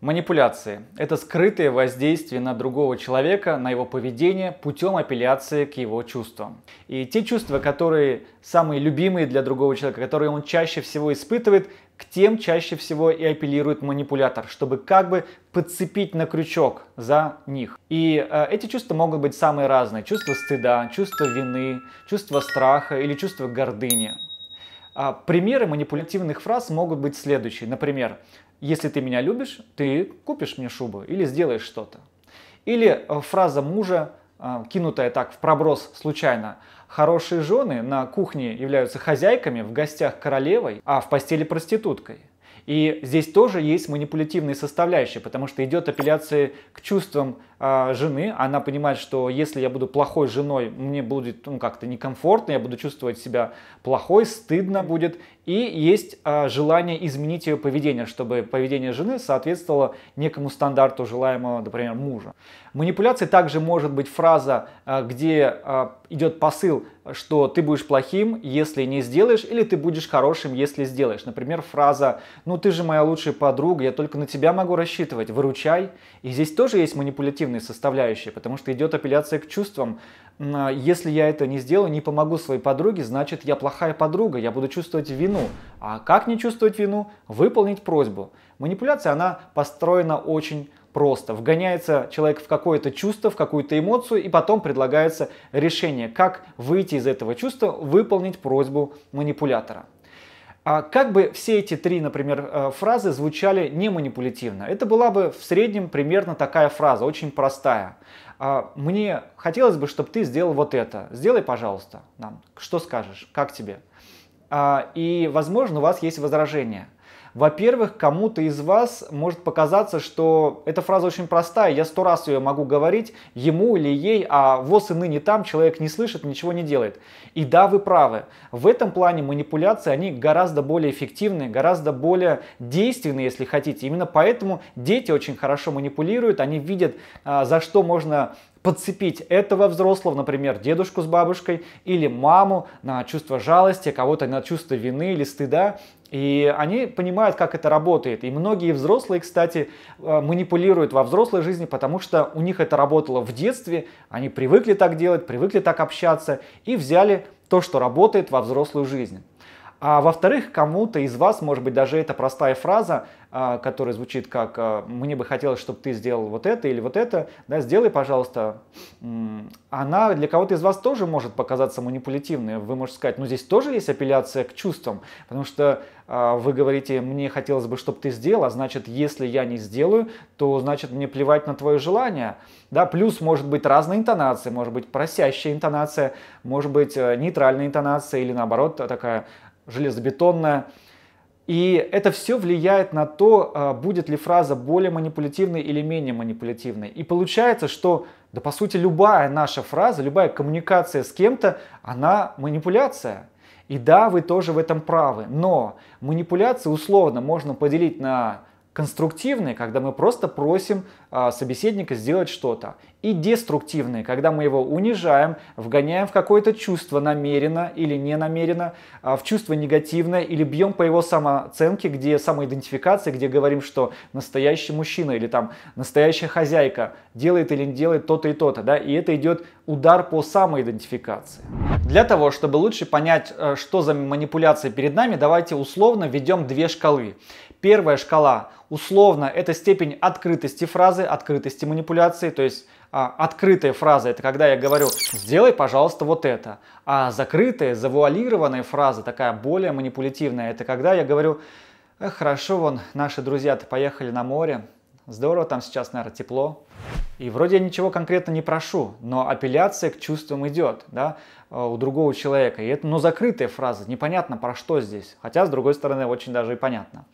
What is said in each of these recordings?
Манипуляции – это скрытое воздействие на другого человека, на его поведение путем апелляции к его чувствам. И те чувства, которые самые любимые для другого человека, которые он чаще всего испытывает, к тем чаще всего и апеллирует манипулятор, чтобы как бы подцепить на крючок за них. И э, эти чувства могут быть самые разные. Чувство стыда, чувство вины, чувство страха или чувство гордыни. А примеры манипулятивных фраз могут быть следующие. Например, если ты меня любишь, ты купишь мне шубу или сделаешь что-то. Или э, фраза мужа, э, кинутая так в проброс случайно. Хорошие жены на кухне являются хозяйками, в гостях королевой, а в постели проституткой. И здесь тоже есть манипулятивные составляющие, потому что идет апелляция к чувствам э, жены. Она понимает, что если я буду плохой женой, мне будет ну, как-то некомфортно, я буду чувствовать себя плохой, стыдно будет. И есть э, желание изменить ее поведение, чтобы поведение жены соответствовало некому стандарту желаемого, например, мужа. Манипуляцией также может быть фраза, э, где э, идет посыл, что ты будешь плохим, если не сделаешь, или ты будешь хорошим, если сделаешь. Например, фраза «Ну ты же моя лучшая подруга, я только на тебя могу рассчитывать, выручай». И здесь тоже есть манипулятивные составляющие, потому что идет апелляция к чувствам. Э, если я это не сделаю, не помогу своей подруге, значит я плохая подруга, я буду чувствовать вину. А как не чувствовать вину? Выполнить просьбу. Манипуляция, она построена очень просто. Вгоняется человек в какое-то чувство, в какую-то эмоцию, и потом предлагается решение, как выйти из этого чувства, выполнить просьбу манипулятора. А как бы все эти три, например, э, фразы звучали не манипулятивно? Это была бы в среднем примерно такая фраза, очень простая. А мне хотелось бы, чтобы ты сделал вот это. Сделай, пожалуйста, нам. Что скажешь? Как тебе? А, и, возможно, у вас есть возражения – во-первых, кому-то из вас может показаться, что эта фраза очень простая, я сто раз ее могу говорить ему или ей, а ВОЗ и ныне там, человек не слышит, ничего не делает. И да, вы правы, в этом плане манипуляции, они гораздо более эффективны, гораздо более действенны, если хотите. Именно поэтому дети очень хорошо манипулируют, они видят, а, за что можно подцепить этого взрослого, например, дедушку с бабушкой или маму на чувство жалости, кого-то на чувство вины или стыда. И они понимают, как это работает. И многие взрослые, кстати, э, манипулируют во взрослой жизни, потому что у них это работало в детстве, они привыкли так делать, привыкли так общаться и взяли то, что работает во взрослую жизнь. А во-вторых, кому-то из вас, может быть, даже эта простая фраза а, который звучит как а, «мне бы хотелось, чтобы ты сделал вот это или вот это, да, сделай, пожалуйста», она для кого-то из вас тоже может показаться манипулятивной. Вы можете сказать, ну здесь тоже есть апелляция к чувствам, потому что а, вы говорите «мне хотелось бы, чтобы ты сделал», а значит, если я не сделаю, то значит мне плевать на твое желание. Да, плюс может быть разная интонация, может быть просящая интонация, может быть э, нейтральная интонация или наоборот такая железобетонная. И это все влияет на то, а, будет ли фраза более манипулятивной или менее манипулятивной. И получается, что, да по сути, любая наша фраза, любая коммуникация с кем-то, она манипуляция. И да, вы тоже в этом правы, но манипуляции условно можно поделить на конструктивные, когда мы просто просим а, собеседника сделать что-то, и деструктивные, когда мы его унижаем, вгоняем в какое-то чувство намеренно или не намеренно, а, в чувство негативное или бьем по его самооценке, где самоидентификации, где говорим, что настоящий мужчина или там настоящая хозяйка делает или не делает то-то и то-то, да, и это идет удар по самоидентификации. Для того, чтобы лучше понять, э, что за манипуляции перед нами, давайте условно введем две шкалы. Первая шкала условно это степень открытости фразы, открытости манипуляции, то есть а, открытая фраза это когда я говорю «сделай, пожалуйста, вот это», а закрытая, завуалированная фраза, такая более манипулятивная, это когда я говорю «Э, «хорошо, вон наши друзья-то поехали на море, Здорово, там сейчас, наверное, тепло. И вроде я ничего конкретно не прошу, но апелляция к чувствам идет, да, э, у другого человека. И это, ну, закрытая фраза, непонятно про что здесь. Хотя, с другой стороны, очень даже и понятно.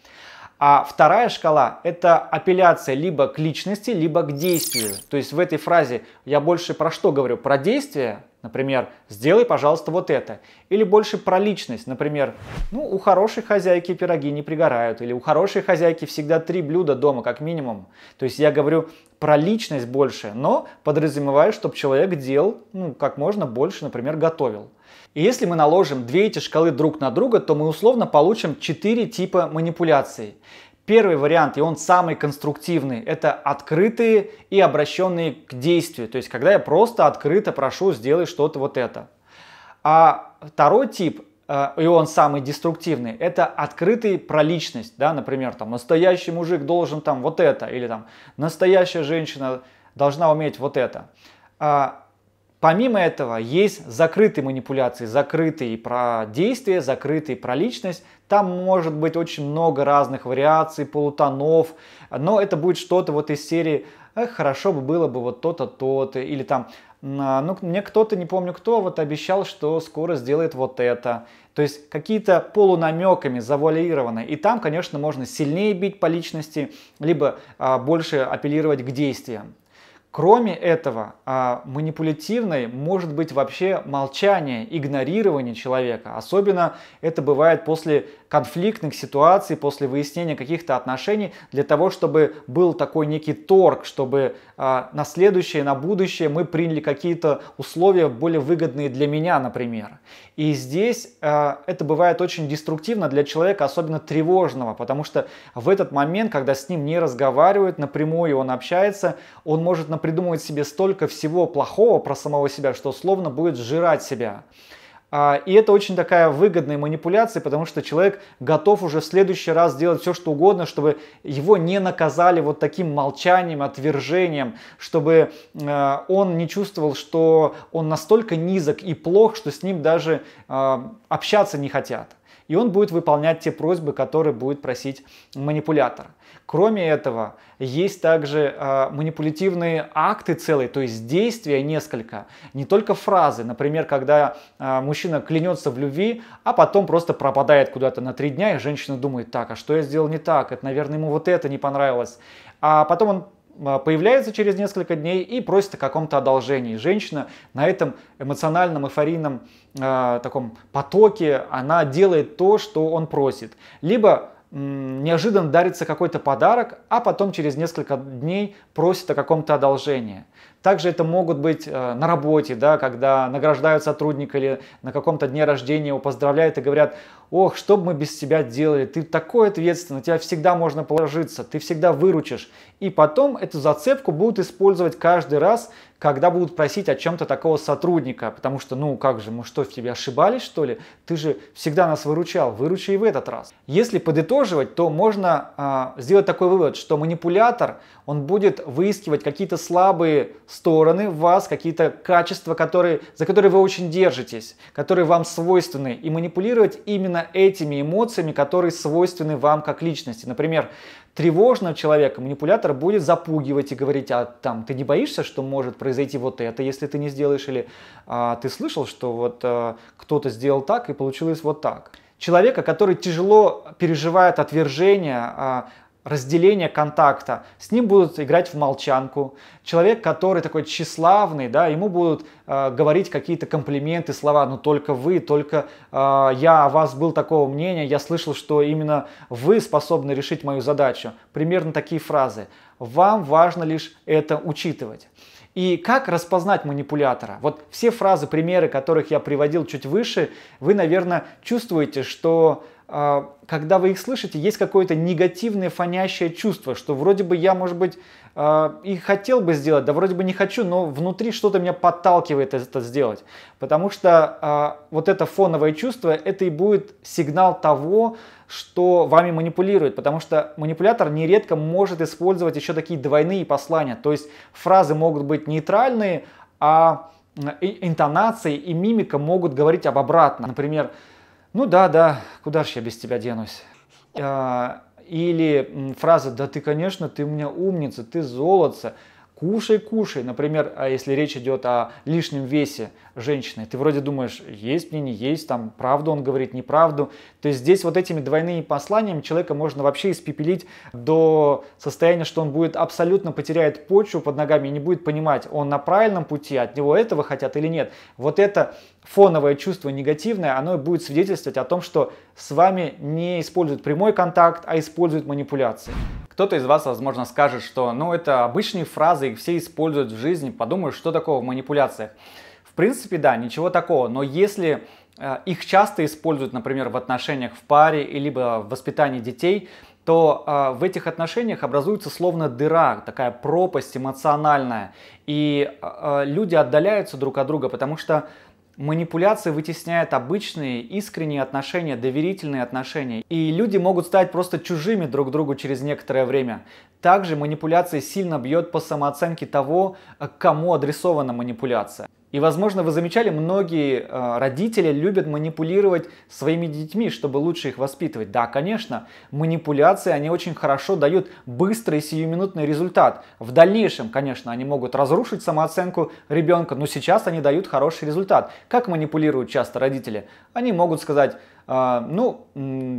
А вторая шкала – это апелляция либо к личности, либо к действию. То есть в этой фразе я больше про что говорю? Про действие, например, «сделай, пожалуйста, вот это». Или больше про личность, например, «ну, у хорошей хозяйки пироги не пригорают», или «у хорошей хозяйки всегда три блюда дома, как минимум». То есть я говорю про личность больше, но подразумеваю, чтобы человек делал, ну, как можно больше, например, готовил. И если мы наложим две эти шкалы друг на друга, то мы условно получим четыре типа манипуляций. Первый вариант, и он самый конструктивный, это открытые и обращенные к действию. То есть, когда я просто открыто прошу, сделать что-то вот это. А второй тип, э, и он самый деструктивный, это открытый про личность. Да? Например, там, настоящий мужик должен там вот это, или там, настоящая женщина должна уметь вот это. А Помимо этого, есть закрытые манипуляции, закрытые про действия, закрытые про личность. Там может быть очень много разных вариаций, полутонов, но это будет что-то вот из серии «Эх, хорошо бы было бы вот то-то, то-то», или там а, ну, мне кто-то, не помню кто, вот обещал, что скоро сделает вот это. То есть какие-то полунамеками завуалированы. И там, конечно, можно сильнее бить по личности, либо а, больше апеллировать к действиям. Кроме этого, а, манипулятивной может быть вообще молчание, игнорирование человека. Особенно это бывает после конфликтных ситуаций, после выяснения каких-то отношений, для того, чтобы был такой некий торг, чтобы э, на следующее, на будущее мы приняли какие-то условия более выгодные для меня, например. И здесь э, это бывает очень деструктивно для человека, особенно тревожного, потому что в этот момент, когда с ним не разговаривают напрямую, он общается, он может напридумывать себе столько всего плохого про самого себя, что словно будет сжирать себя. А, и это очень такая выгодная манипуляция, потому что человек готов уже в следующий раз делать все, что угодно, чтобы его не наказали вот таким молчанием, отвержением, чтобы э, он не чувствовал, что он настолько низок и плох, что с ним даже э, общаться не хотят. И он будет выполнять те просьбы, которые будет просить манипулятор. Кроме этого, есть также э, манипулятивные акты целые, то есть действия несколько, не только фразы. Например, когда э, мужчина клянется в любви, а потом просто пропадает куда-то на три дня, и женщина думает, так, а что я сделал не так? Это, наверное, ему вот это не понравилось. А потом он а, появляется через несколько дней и просит о каком-то одолжении. Женщина на этом эмоциональном, эйфорийном э, таком потоке, она делает то, что он просит. Либо неожиданно дарится какой-то подарок, а потом через несколько дней просит о каком-то одолжении. Также это могут быть э, на работе, да, когда награждают сотрудника или на каком-то дне рождения его поздравляют и говорят, ох, что бы мы без тебя делали, ты такой ответственный, на тебя всегда можно положиться, ты всегда выручишь. И потом эту зацепку будут использовать каждый раз когда будут просить о чем-то такого сотрудника, потому что, ну как же, мы что, в тебе ошибались, что ли? Ты же всегда нас выручал, выручи и в этот раз. Если подытоживать, то можно а, сделать такой вывод, что манипулятор, он будет выискивать какие-то слабые стороны в вас, какие-то качества, которые, за которые вы очень держитесь, которые вам свойственны, и манипулировать именно этими эмоциями, которые свойственны вам как личности. Например, тревожного человека манипулятор будет запугивать и говорить, а там, ты не боишься, что может произойти вот это, если ты не сделаешь, или а, ты слышал, что вот а, кто-то сделал так и получилось вот так. Человека, который тяжело переживает отвержение, а, разделение контакта. С ним будут играть в молчанку. Человек, который такой тщеславный, да, ему будут э, говорить какие-то комплименты, слова, ну только вы, только э, я о вас был такого мнения, я слышал, что именно вы способны решить мою задачу. Примерно такие фразы. Вам важно лишь это учитывать. И как распознать манипулятора? Вот все фразы, примеры, которых я приводил чуть выше, вы, наверное, чувствуете, что а, когда вы их слышите, есть какое-то негативное фонящее чувство, что вроде бы я, может быть, а, и хотел бы сделать, да вроде бы не хочу, но внутри что-то меня подталкивает это сделать. Потому что а, вот это фоновое чувство, это и будет сигнал того, что вами манипулирует, потому что манипулятор нередко может использовать еще такие двойные послания. То есть фразы могут быть нейтральные, а интонации и мимика могут говорить об обратном. Например, ну да, да, куда же я без тебя денусь? А, или фраза, да ты, конечно, ты у меня умница, ты золотца, кушай, кушай. Например, а если речь идет о лишнем весе женщины, ты вроде думаешь, есть мне, не есть, там, правду он говорит, неправду. То есть здесь вот этими двойными посланиями человека можно вообще испепелить до состояния, что он будет абсолютно потеряет почву под ногами и не будет понимать, он на правильном пути, от него этого хотят или нет. Вот это фоновое чувство негативное, оно будет свидетельствовать о том, что с вами не используют прямой контакт, а используют манипуляции. Кто-то из вас, возможно, скажет, что ну это обычные фразы, их все используют в жизни, подумают, что такого в манипуляциях. В принципе, да, ничего такого, но если э, их часто используют, например, в отношениях в паре, либо в воспитании детей, то э, в этих отношениях образуется словно дыра, такая пропасть эмоциональная, и э, э люди отдаляются друг от друга, потому что Манипуляции вытесняют обычные, искренние отношения, доверительные отношения. И люди могут стать просто чужими друг другу через некоторое время. Также манипуляция сильно бьет по самооценке того, к кому адресована манипуляция. И, возможно, вы замечали, многие э, родители любят манипулировать своими детьми, чтобы лучше их воспитывать. Да, конечно, манипуляции, они очень хорошо дают быстрый сиюминутный результат. В дальнейшем, конечно, они могут разрушить самооценку ребенка, но сейчас они дают хороший результат. Как манипулируют часто родители? Они могут сказать, «А, ну,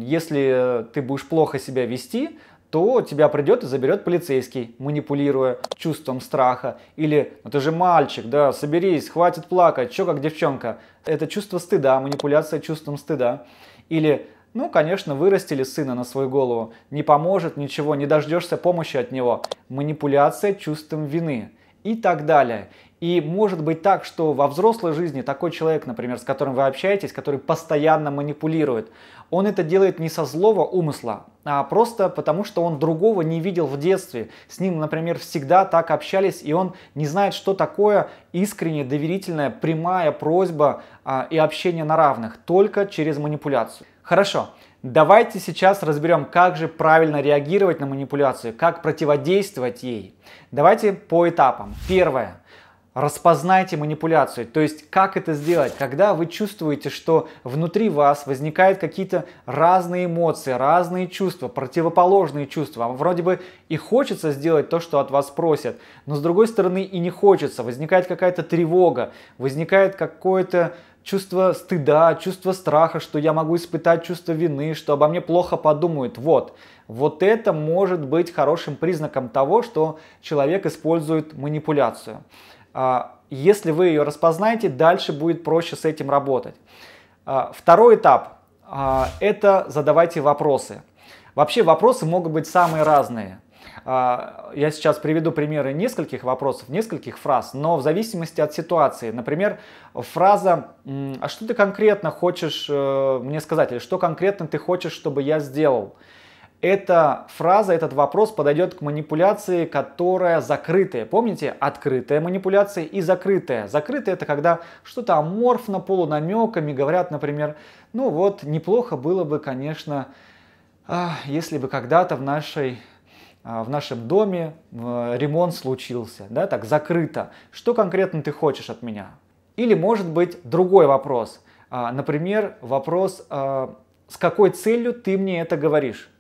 если ты будешь плохо себя вести, то тебя придет и заберет полицейский, манипулируя чувством страха. Или ну, ты же мальчик, да, соберись, хватит плакать, чё как девчонка. Это чувство стыда, манипуляция чувством стыда. Или ну, конечно, вырастили сына на свою голову. Не поможет ничего, не дождешься помощи от него. Манипуляция чувством вины. И так далее. И может быть так, что во взрослой жизни такой человек, например, с которым вы общаетесь, который постоянно манипулирует, он это делает не со злого умысла, а просто потому, что он другого не видел в детстве. С ним, например, всегда так общались, и он не знает, что такое искренне доверительная, прямая просьба а, и общение на равных, только через манипуляцию. Хорошо, Давайте сейчас разберем, как же правильно реагировать на манипуляцию, как противодействовать ей. Давайте по этапам. Первое. Распознайте манипуляцию. То есть, как это сделать? Когда вы чувствуете, что внутри вас возникают какие-то разные эмоции, разные чувства, противоположные чувства. Вам вроде бы и хочется сделать то, что от вас просят, но с другой стороны и не хочется. Возникает какая-то тревога, возникает какое-то чувство стыда, чувство страха, что я могу испытать чувство вины, что обо мне плохо подумают. Вот. Вот это может быть хорошим признаком того, что человек использует манипуляцию. А, если вы ее распознаете, дальше будет проще с этим работать. А, второй этап а, – это задавайте вопросы. Вообще вопросы могут быть самые разные. Я сейчас приведу примеры нескольких вопросов, нескольких фраз, но в зависимости от ситуации. Например, фраза «А что ты конкретно хочешь э, мне сказать?» или «Что конкретно ты хочешь, чтобы я сделал?» эта фраза, этот вопрос подойдет к манипуляции, которая закрытая. Помните, открытая манипуляция и закрытая. Закрытая это когда что-то аморфно, полунамеками говорят, например, ну вот, неплохо было бы, конечно, а, если бы когда-то в нашей а, в нашем доме а, ремонт случился, да, так закрыто. Что конкретно ты хочешь от меня? Или может быть другой вопрос, например, вопрос, с какой целью ты мне это говоришь?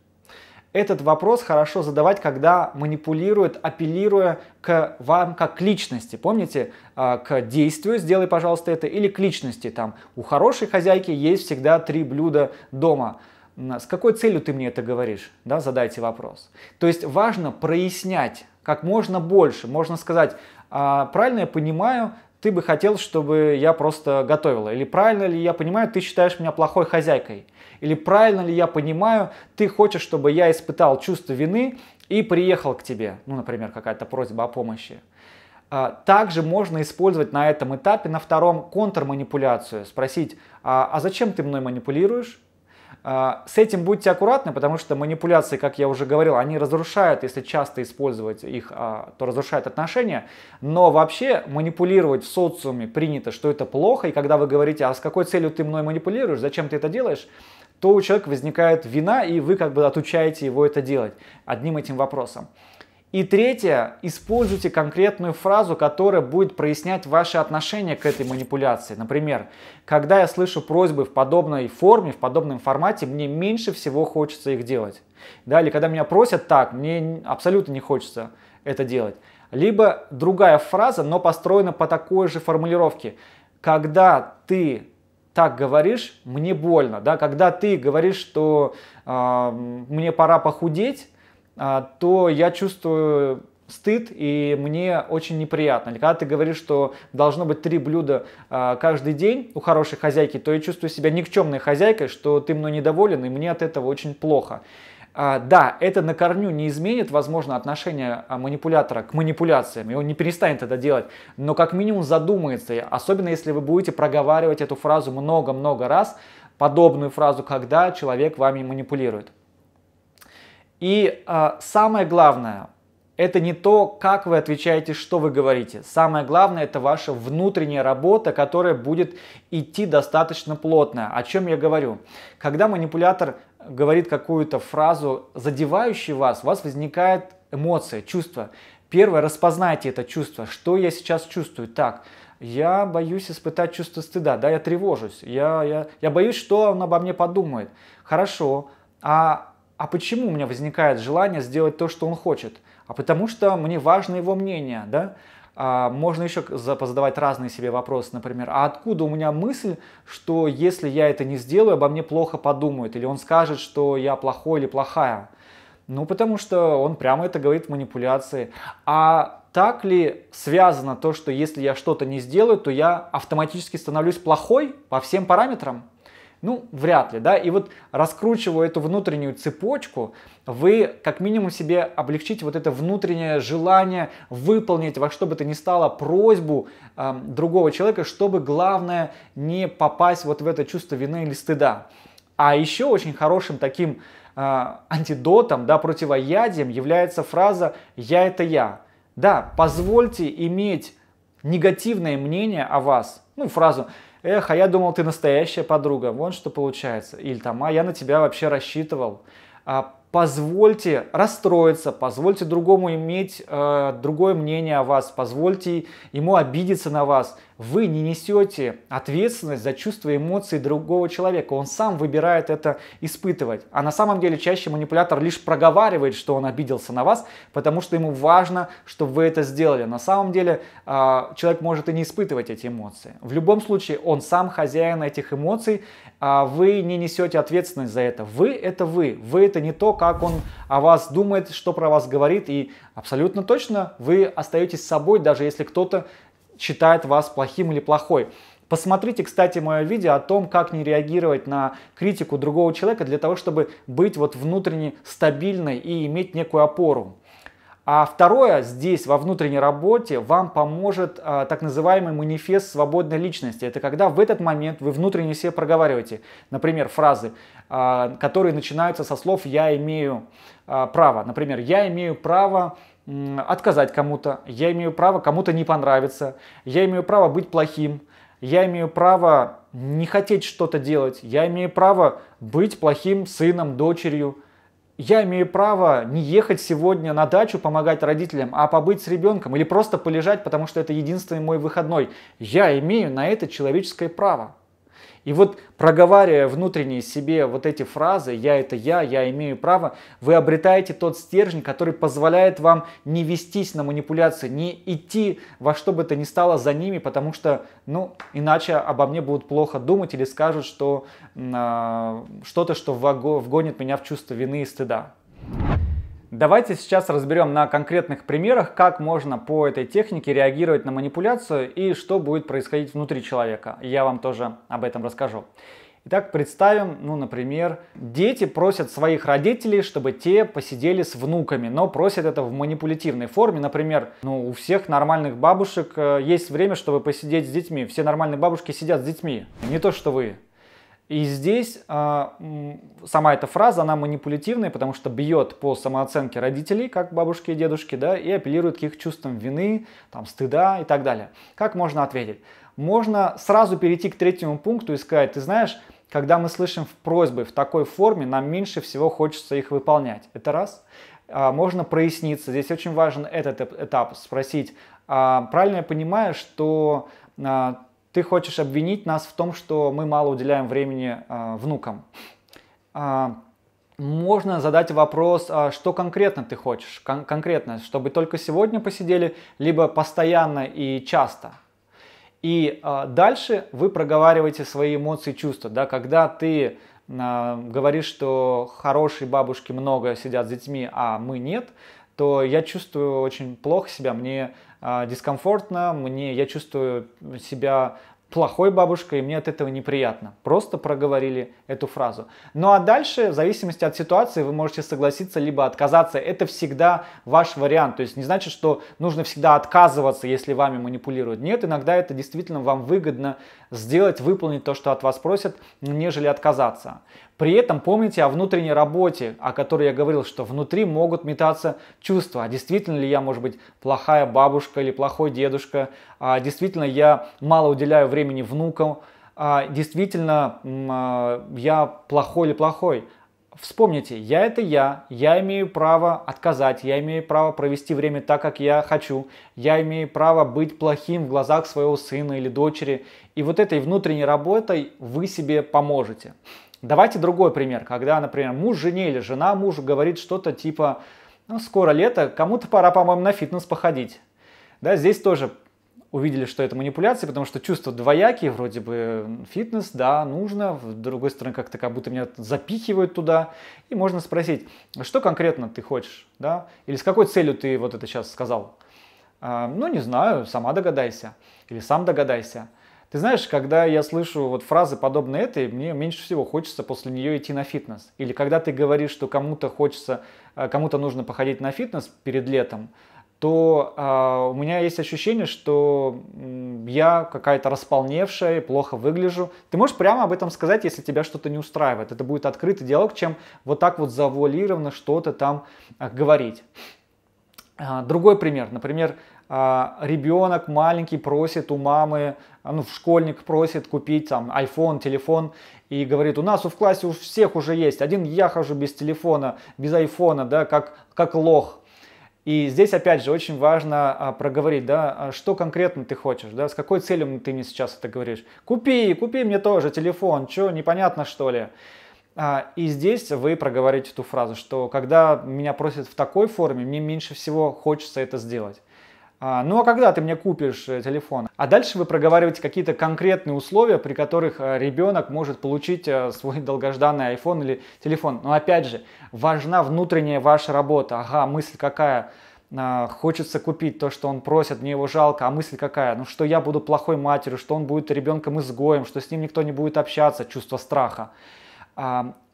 этот вопрос хорошо задавать, когда манипулирует, апеллируя к вам как к личности. Помните, а, к действию сделай, пожалуйста, это, или к личности. Там у хорошей хозяйки есть всегда три блюда дома с какой целью ты мне это говоришь, да, задайте вопрос. То есть важно прояснять как можно больше. Можно сказать, «А, правильно я понимаю, ты бы хотел, чтобы я просто готовила? Или правильно ли я понимаю, ты считаешь меня плохой хозяйкой? Или правильно ли я понимаю, ты хочешь, чтобы я испытал чувство вины и приехал к тебе? Ну, например, какая-то просьба о помощи. А, также можно использовать на этом этапе, на втором, контрманипуляцию. Спросить, а, а зачем ты мной манипулируешь? А, с этим будьте аккуратны, потому что манипуляции, как я уже говорил, они разрушают, если часто использовать их, а, то разрушают отношения. Но вообще манипулировать в социуме принято, что это плохо, и когда вы говорите, а с какой целью ты мной манипулируешь, зачем ты это делаешь, то у человека возникает вина, и вы как бы отучаете его это делать одним этим вопросом. И третье, используйте конкретную фразу, которая будет прояснять ваше отношение к этой манипуляции. Например, когда я слышу просьбы в подобной форме, в подобном формате, мне меньше всего хочется их делать. Да, или когда меня просят так, мне абсолютно не хочется это делать. Либо другая фраза, но построена по такой же формулировке. Когда ты так говоришь, мне больно. Да? Когда ты говоришь, что э, мне пора похудеть, а, то я чувствую стыд, и мне очень неприятно. когда ты говоришь, что должно быть три блюда а, каждый день у хорошей хозяйки, то я чувствую себя никчемной хозяйкой, что ты мной недоволен, и мне от этого очень плохо. А, да, это на корню не изменит, возможно, отношение манипулятора к манипуляциям, и он не перестанет это делать, но как минимум задумается, особенно если вы будете проговаривать эту фразу много-много раз, подобную фразу, когда человек вами манипулирует. И э, самое главное, это не то, как вы отвечаете, что вы говорите. Самое главное, это ваша внутренняя работа, которая будет идти достаточно плотно. О чем я говорю? Когда манипулятор говорит какую-то фразу, задевающую вас, у вас возникает эмоция, чувство. Первое, распознайте это чувство. Что я сейчас чувствую? Так, я боюсь испытать чувство стыда, да, я тревожусь, я, я, я боюсь, что он обо мне подумает. Хорошо, а а почему у меня возникает желание сделать то, что он хочет? А потому что мне важно его мнение, да? А можно еще позадавать разные себе вопросы, например, а откуда у меня мысль, что если я это не сделаю, обо мне плохо подумают, или он скажет, что я плохой или плохая? Ну, потому что он прямо это говорит в манипуляции. А так ли связано то, что если я что-то не сделаю, то я автоматически становлюсь плохой по всем параметрам? Ну, вряд ли, да. И вот раскручивая эту внутреннюю цепочку, вы как минимум себе облегчите вот это внутреннее желание выполнить во что бы то ни стало просьбу э, другого человека, чтобы главное не попасть вот в это чувство вины или стыда. А еще очень хорошим таким э, антидотом, да, противоядием является фраза «я это я». Да, позвольте иметь негативное мнение о вас. Ну, фразу Эх, а я думал, ты настоящая подруга. Вон что получается. Или там, а я на тебя вообще рассчитывал. А позвольте расстроиться, позвольте другому иметь э, другое мнение о вас, позвольте ему обидеться на вас. Вы не несете ответственность за чувства и эмоции другого человека. Он сам выбирает это испытывать. А на самом деле чаще манипулятор лишь проговаривает, что он обиделся на вас, потому что ему важно, чтобы вы это сделали. На самом деле э, человек может и не испытывать эти эмоции. В любом случае он сам хозяин этих эмоций. а вы не несете ответственность за это. Вы это вы. Вы это не то, как как он о вас думает, что про вас говорит, и абсолютно точно вы остаетесь собой, даже если кто-то считает вас плохим или плохой. Посмотрите, кстати, мое видео о том, как не реагировать на критику другого человека для того, чтобы быть вот внутренне стабильной и иметь некую опору. А второе, здесь во внутренней работе вам поможет а, так называемый манифест свободной личности. Это когда в этот момент вы внутренне себе проговариваете, например, фразы, а, которые начинаются со слов «я имею а, право». Например, «я имею право отказать кому-то», «я имею право кому-то не понравиться», «я имею право быть плохим», «я имею право не хотеть что-то делать», «я имею право быть плохим сыном, дочерью», я имею право не ехать сегодня на дачу помогать родителям, а побыть с ребенком или просто полежать, потому что это единственный мой выходной. Я имею на это человеческое право. И вот проговаривая внутренние себе вот эти фразы «я это я», «я имею право», вы обретаете тот стержень, который позволяет вам не вестись на манипуляции, не идти во что бы то ни стало за ними, потому что, ну, иначе обо мне будут плохо думать или скажут, что э, что-то, что вгонит меня в чувство вины и стыда. Давайте сейчас разберем на конкретных примерах, как можно по этой технике реагировать на манипуляцию и что будет происходить внутри человека. Я вам тоже об этом расскажу. Итак, представим, ну, например, дети просят своих родителей, чтобы те посидели с внуками, но просят это в манипулятивной форме. Например, ну, у всех нормальных бабушек э, есть время, чтобы посидеть с детьми. Все нормальные бабушки сидят с детьми. Не то, что вы. И здесь э, сама эта фраза, она манипулятивная, потому что бьет по самооценке родителей, как бабушки и дедушки, да, и апеллирует к их чувствам вины, там, стыда и так далее. Как можно ответить? Можно сразу перейти к третьему пункту и сказать, ты знаешь, когда мы слышим просьбы в такой форме, нам меньше всего хочется их выполнять. Это раз. А, можно проясниться. Здесь очень важен этот этап, спросить, а, правильно я понимаю, что ты хочешь обвинить нас в том, что мы мало уделяем времени э, внукам. Э, можно задать вопрос, э, что конкретно ты хочешь, кон- конкретно, чтобы только сегодня посидели, либо постоянно и часто. И э, дальше вы проговариваете свои эмоции и чувства. Да? Когда ты э, говоришь, что хорошие бабушки много сидят с детьми, а мы нет, то я чувствую очень плохо себя, мне а, дискомфортно, мне, я чувствую себя плохой бабушкой, и мне от этого неприятно. Просто проговорили эту фразу. Ну а дальше, в зависимости от ситуации, вы можете согласиться либо отказаться. Это всегда ваш вариант. То есть не значит, что нужно всегда отказываться, если вами манипулируют. Нет, иногда это действительно вам выгодно сделать, выполнить то, что от вас просят, нежели отказаться. При этом помните о внутренней работе, о которой я говорил, что внутри могут метаться чувства. А действительно ли я, может быть, плохая бабушка или плохой дедушка? А действительно я мало уделяю времени внукам? А действительно а, я плохой или плохой? Вспомните, я это я, я имею право отказать, я имею право провести время так, как я хочу, я имею право быть плохим в глазах своего сына или дочери. И вот этой внутренней работой вы себе поможете. Давайте другой пример, когда, например, муж жене или жена мужу говорит что-то типа, ну, скоро лето, кому-то пора, по-моему, на фитнес походить. Да, здесь тоже увидели, что это манипуляция, потому что чувства двоякие, вроде бы фитнес, да, нужно, с другой стороны, как-то как будто меня запихивают туда, и можно спросить, что конкретно ты хочешь, да, или с какой целью ты вот это сейчас сказал? А, ну, не знаю, сама догадайся, или сам догадайся. Ты знаешь, когда я слышу вот фразы подобные этой, мне меньше всего хочется после нее идти на фитнес. Или когда ты говоришь, что кому-то хочется, э, кому-то нужно походить на фитнес перед летом, то э, у меня есть ощущение, что я какая-то располневшая, плохо выгляжу. Ты можешь прямо об этом сказать, если тебя что-то не устраивает. Это будет открытый диалог, чем вот так вот завуалированно что-то там э, говорить. Э, другой пример. Например, а, ребенок маленький просит у мамы, а, ну, школьник просит купить там iPhone, телефон, и говорит, у нас в классе у всех уже есть, один я хожу без телефона, без айфона, да, как, как лох. И здесь, опять же, очень важно а, проговорить, да, что конкретно ты хочешь, да, с какой целью ты мне сейчас это говоришь. Купи, купи мне тоже телефон, что, непонятно что ли. и здесь вы проговорите ту фразу, что когда меня просят в такой форме, мне меньше всего хочется это сделать. А, ну а когда ты мне купишь э, телефон? А дальше вы проговариваете какие-то конкретные условия, при которых э, ребенок может получить э, свой долгожданный iPhone или телефон. Но опять же, важна внутренняя ваша работа. Ага, мысль какая? А, хочется купить то, что он просит, мне его жалко, а мысль какая? Ну, что я буду плохой матерью, что он будет ребенком изгоем, что с ним никто не будет общаться, чувство страха.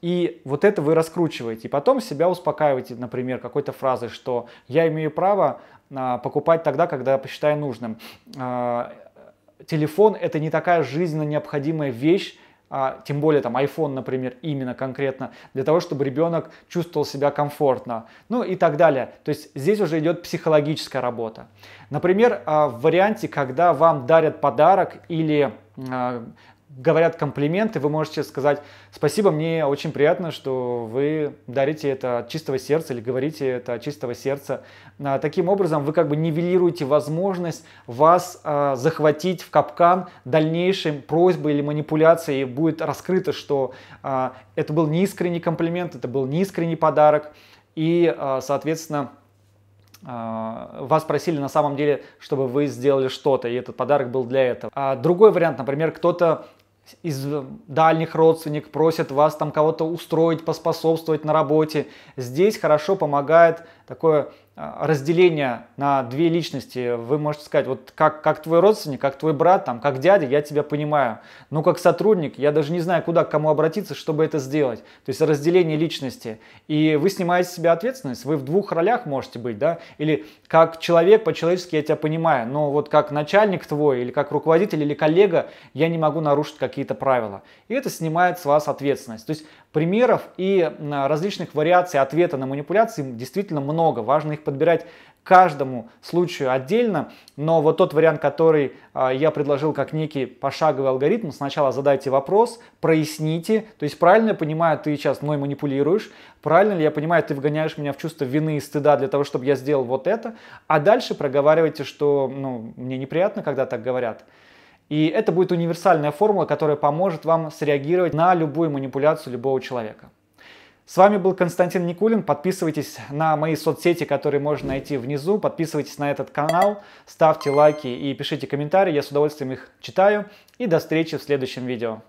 И вот это вы раскручиваете. И потом себя успокаиваете, например, какой-то фразой, что я имею право а, покупать тогда, когда посчитаю нужным. А, телефон это не такая жизненно необходимая вещь, а, тем более там iPhone, например, именно конкретно, для того, чтобы ребенок чувствовал себя комфортно, ну и так далее. То есть здесь уже идет психологическая работа. Например, в варианте, когда вам дарят подарок или говорят комплименты, вы можете сказать «Спасибо, мне очень приятно, что вы дарите это от чистого сердца» или «Говорите это от чистого сердца». А, таким образом, вы как бы нивелируете возможность вас э, захватить в капкан дальнейшим просьбы или манипуляции И будет раскрыто, что э, это был неискренний комплимент, это был неискренний подарок. И, э, соответственно, вас просили на самом деле, чтобы вы сделали что-то, и этот подарок был для этого. А другой вариант, например, кто-то из дальних родственников просят вас там кого-то устроить, поспособствовать на работе. Здесь хорошо помогает такое а, разделение на две личности. Вы можете сказать, вот как, как твой родственник, как твой брат, там, как дядя, я тебя понимаю. Но как сотрудник, я даже не знаю, куда, к кому обратиться, чтобы это сделать. То есть разделение личности. И вы снимаете с себя ответственность. Вы в двух ролях можете быть, да? Или как человек, по-человечески я тебя понимаю, но вот как начальник твой, или как руководитель, или коллега, я не могу нарушить какие-то правила. И это снимает с вас ответственность. То есть примеров и различных вариаций ответа на манипуляции действительно много. Важно их их подбирать каждому случаю отдельно, но вот тот вариант, который а, я предложил как некий пошаговый алгоритм, сначала задайте вопрос, проясните, то есть правильно я понимаю, ты сейчас мной манипулируешь, правильно ли я понимаю, ты вгоняешь меня в чувство вины и стыда для того, чтобы я сделал вот это, а дальше проговаривайте, что ну, мне неприятно, когда так говорят. И это будет универсальная формула, которая поможет вам среагировать на любую манипуляцию любого человека. С вами был Константин Никулин. Подписывайтесь на мои соцсети, которые можно найти внизу. Подписывайтесь на этот канал, ставьте лайки и пишите комментарии. Я с удовольствием их читаю. И до встречи в следующем видео.